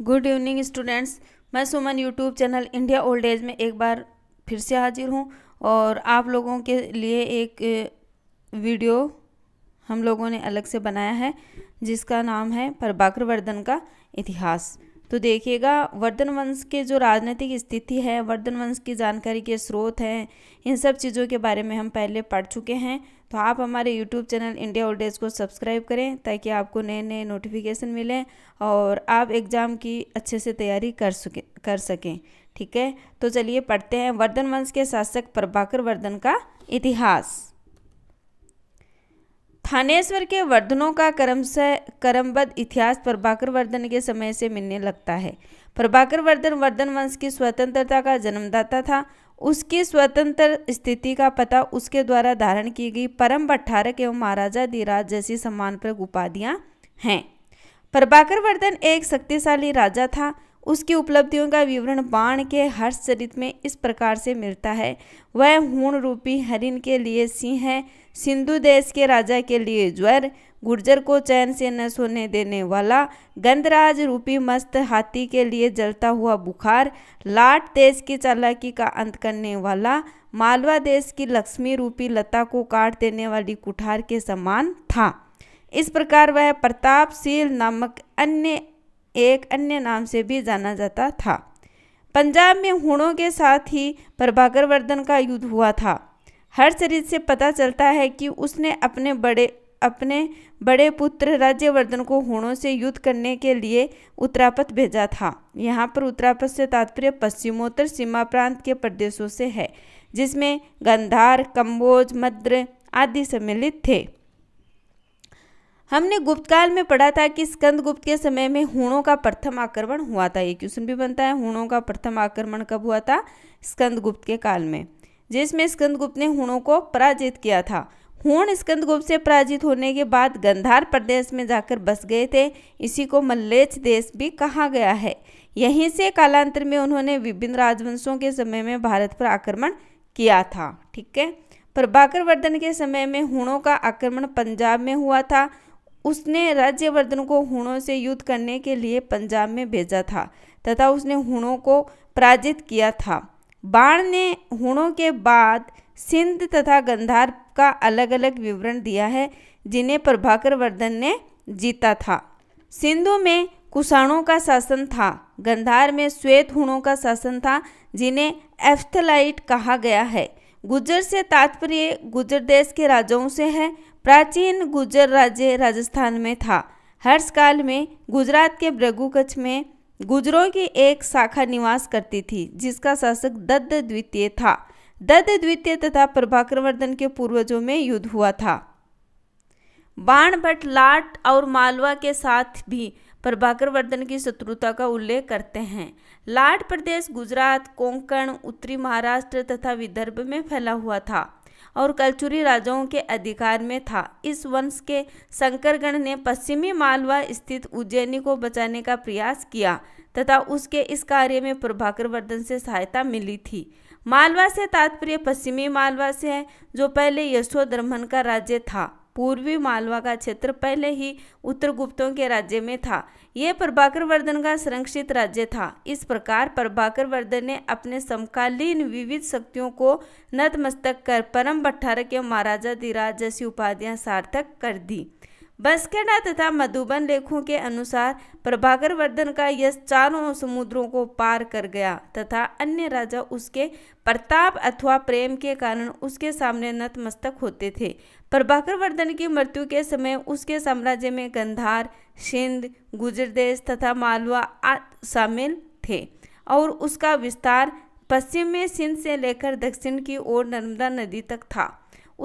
good evening students मैं Suman YouTube channel India old age में एक बार फिर से हाजिर हूँ और आप लोगों के लिए एक वीडियो हम लोगों ने अलग से बनाया है जिसका नाम है प्रभाकर वर्धन का इतिहास तो देखिएगा वर्धन वंश के जो राजनीतिक स्थिति है वर्धन वंश की जानकारी के स्रोत हैं इन सब चीज़ों के बारे में हम पहले पढ़ चुके हैं तो आप हमारे YouTube चैनल इंडिया ओल्ड को सब्सक्राइब करें ताकि आपको नए नए नोटिफिकेशन मिलें और आप एग्ज़ाम की अच्छे से तैयारी कर सके कर सकें ठीक है तो चलिए पढ़ते हैं वर्धन वंश के शासक प्रभाकर वर्धन का इतिहास थानेश्वर के वर्धनों का क्रमशः क्रमबद्ध इतिहास प्रभाकर वर्धन के समय से मिलने लगता है प्रभाकर वर्धन वर्धन वंश की स्वतंत्रता का जन्मदाता था उसकी स्वतंत्र स्थिति का पता उसके द्वारा धारण की गई परम भट्ठारक एवं महाराजा दिराज जैसी सम्मान पर उपाधियाँ हैं प्रभाकर वर्धन एक शक्तिशाली राजा था उसकी उपलब्धियों का विवरण बाण के हर्ष चरित में इस प्रकार से मिलता है वह हूण रूपी हरिन के लिए सिंह है सिंधु देश के राजा के लिए ज्वर गुर्जर को चैन से न सोने देने वाला गंधराज रूपी मस्त हाथी के लिए जलता हुआ बुखार लाट देश की चालाकी का अंत करने वाला मालवा देश की लक्ष्मी रूपी लता को काट देने वाली कुठार के समान था इस प्रकार वह प्रतापशील नामक अन्य एक अन्य नाम से भी जाना जाता था पंजाब में हुणों के साथ ही प्रभाकर वर्धन का युद्ध हुआ था हर शरीर से पता चलता है कि उसने अपने बड़े अपने बड़े पुत्र राज्यवर्धन को हुणों से युद्ध करने के लिए उत्तरापत भेजा था यहाँ पर उत्तरापत से तात्पर्य पश्चिमोत्तर सीमा प्रांत के प्रदेशों से है जिसमें गंधार कम्बोज मद्र आदि सम्मिलित थे हमने गुप्त काल में पढ़ा था कि स्कंद गुप्त के समय में हूणों का प्रथम आक्रमण हुआ था ये क्वेश्चन भी बनता है हूणों का प्रथम आक्रमण कब हुआ था गुप्त के काल में जिसमें गुप्त ने हूणों को पराजित किया था हूण गुप्त से पराजित होने के बाद गंधार प्रदेश में जाकर बस गए थे इसी को मल्लेच देश भी कहा गया है यहीं से कालांतर में उन्होंने विभिन्न राजवंशों के समय में भारत पर आक्रमण किया था ठीक है प्रभाकर वर्धन के समय में हूणों का आक्रमण पंजाब में हुआ था उसने राज्यवर्धन को हुणों से युद्ध करने के लिए पंजाब में भेजा था तथा उसने हुणों को पराजित किया था बाण ने हुणों के बाद सिंध तथा गंधार का अलग अलग विवरण दिया है जिन्हें प्रभाकर वर्धन ने जीता था सिंधु में कुषाणों का शासन था गंधार में श्वेत हुणों का शासन था जिन्हें एफ्थलाइट कहा गया है गुजर से तात्पर्य गुजर देश के राजाओं से है प्राचीन गुजर राज्य राजस्थान में था हर्ष काल में गुजरात के कच्छ में गुजरों की एक शाखा निवास करती थी जिसका शासक दत्त द्वितीय था दत्त द्वितीय तथा प्रभाकरवर्धन के पूर्वजों में युद्ध हुआ था बाण भट्ट लाट और मालवा के साथ भी प्रभाकरवर्धन की शत्रुता का उल्लेख करते हैं लाट प्रदेश गुजरात कोंकण उत्तरी महाराष्ट्र तथा विदर्भ में फैला हुआ था और कलचुरी राजाओं के अधिकार में था इस वंश के शंकरगण ने पश्चिमी मालवा स्थित उज्जैनी को बचाने का प्रयास किया तथा उसके इस कार्य में प्रभाकर वर्धन से सहायता मिली थी मालवा से तात्पर्य पश्चिमी मालवा से है जो पहले यशोधर्मन का राज्य था पूर्वी मालवा का क्षेत्र पहले ही उत्तर गुप्तों के राज्य में था यह प्रभाकर वर्धन का संरक्षित राज्य था इस प्रकार प्रभाकर वर्धन ने अपने समकालीन विविध शक्तियों को नतमस्तक कर परम भट्टारक के महाराजा दिराज जैसी उपाधियां सार्थक कर दी बंसखेड़ा तथा मधुबन लेखों के अनुसार प्रभाकर वर्धन का यश चारों समुद्रों को पार कर गया तथा अन्य राजा उसके प्रताप अथवा प्रेम के कारण उसके सामने नतमस्तक होते थे प्रभाकर वर्धन की मृत्यु के समय उसके साम्राज्य में गंधार सिंध गुजरदेश तथा मालवा शामिल थे और उसका विस्तार पश्चिम में सिंध से लेकर दक्षिण की ओर नर्मदा नदी तक था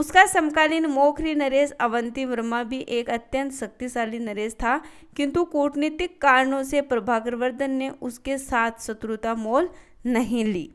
उसका समकालीन मोखरी नरेश अवंती वर्मा भी एक अत्यंत शक्तिशाली नरेश था किंतु कूटनीतिक कारणों से प्रभाकरवर्धन ने उसके साथ शत्रुता मोल नहीं ली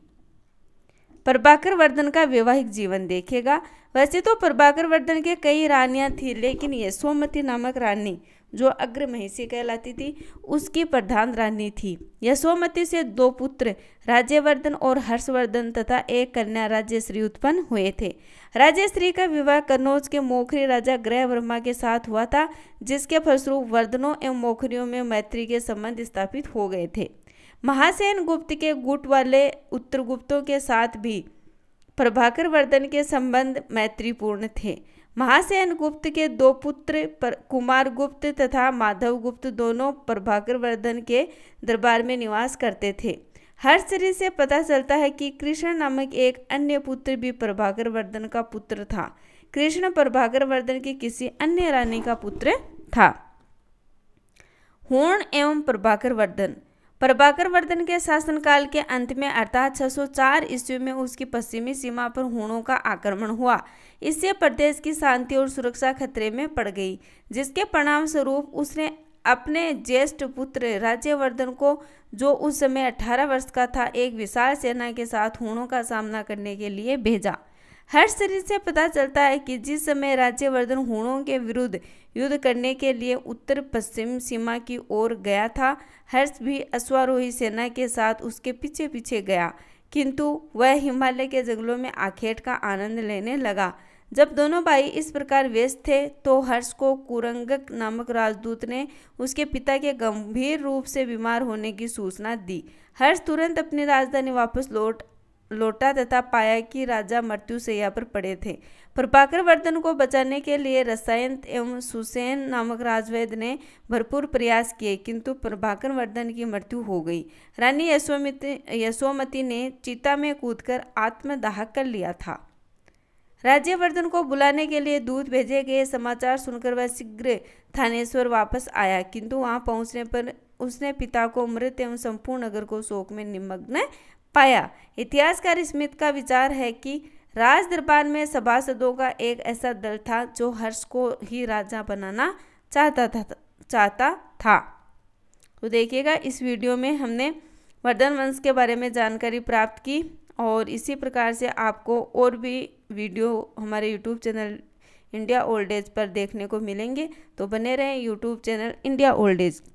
प्रभाकर वर्धन का वैवाहिक जीवन देखेगा वैसे तो प्रभाकर वर्धन के कई रानियां थी लेकिन यशोमती नामक रानी जो अग्र महिषी कहलाती थी उसकी प्रधान रानी थी यशोमति से दो पुत्र राज्यवर्धन और हर्षवर्धन तथा एक कन्या राज्यश्री उत्पन्न हुए थे राज्यश्री का विवाह कन्नौज के मोखरी राजा ग्रह वर्मा के साथ हुआ था जिसके फलस्वरूप वर्धनों एवं मोखरियों में मैत्री के संबंध स्थापित हो गए थे महासेन गुप्त के गुट वाले उत्तरगुप्तों के साथ भी प्रभाकर वर्धन के संबंध मैत्रीपूर्ण थे महासेन गुप्त के दो पुत्र कुमार गुप्त तथा माधव गुप्त दोनों प्रभाकर वर्धन के दरबार में निवास करते थे हर शरीर से पता चलता है कि कृष्ण नामक एक अन्य पुत्र भी प्रभाकर वर्धन का पुत्र था कृष्ण प्रभाकर वर्धन की किसी अन्य रानी का पुत्र था होण एवं प्रभाकर वर्धन प्रभाकर वर्धन के शासनकाल के अंत में अर्थात 604 ईस्वी में उसकी पश्चिमी सीमा पर हुणों का आक्रमण हुआ इससे प्रदेश की शांति और सुरक्षा खतरे में पड़ गई जिसके परिणाम स्वरूप उसने अपने ज्येष्ठ पुत्र राज्यवर्धन को जो उस समय 18 वर्ष का था एक विशाल सेना के साथ हुणों का सामना करने के लिए भेजा हर शरीर से पता चलता है कि जिस समय राज्यवर्धन हुणों के विरुद्ध युद्ध करने के लिए उत्तर पश्चिम सीमा की ओर गया था हर्ष भी अश्वारोही सेना के साथ उसके पीछे पीछे गया किंतु वह हिमालय के जंगलों में आखेट का आनंद लेने लगा जब दोनों भाई इस प्रकार व्यस्त थे तो हर्ष को कुरंगक नामक राजदूत ने उसके पिता के गंभीर रूप से बीमार होने की सूचना दी हर्ष तुरंत अपनी राजधानी वापस लौट लौटा तथा पाया कि राजा मृत्यु सैया पर पड़े थे प्रभाकर वर्धन को बचाने के लिए रसायन एवं सुसेन नामक राजवैद ने भरपूर प्रयास किए किंतु प्रभाकर वर्धन की मृत्यु हो गई रानी यशोमती यशोमती ने चीता में कूदकर आत्मदाह कर लिया था राज्यवर्धन को बुलाने के लिए दूध भेजे गए समाचार सुनकर वह शीघ्र थानेश्वर वापस आया किंतु वहां पहुंचने पर उसने पिता को मृत एवं संपूर्ण नगर को शोक में निमग्न पाया इतिहासकार स्मिथ का विचार है कि राज दरबार में सभासदों का एक ऐसा दल था जो हर्ष को ही राजा बनाना चाहता था चाहता था तो देखिएगा इस वीडियो में हमने वर्धन वंश के बारे में जानकारी प्राप्त की और इसी प्रकार से आपको और भी वीडियो हमारे YouTube channel India old age पर देखने को मिलेंगे तो बने रहें YouTube channel India old as